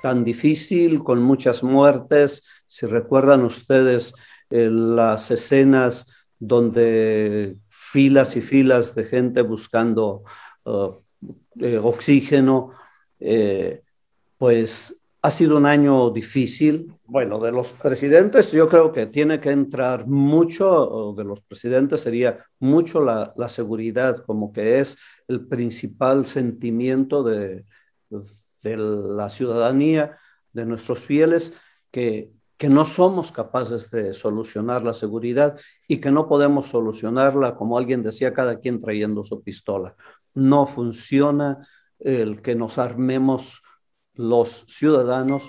tan difícil, con muchas muertes. Si recuerdan ustedes eh, las escenas donde filas y filas de gente buscando uh, eh, oxígeno, eh, pues ha sido un año difícil. Bueno, de los presidentes, yo creo que tiene que entrar mucho, de los presidentes sería mucho la seguridad, como que es el principal sentimiento de, pues, de la ciudadanía, de nuestros fieles, que, no somos capaces de solucionar la seguridad y que no podemos solucionarla, como alguien decía, cada quien trayendo su pistola. No funciona el que nos armemos los ciudadanos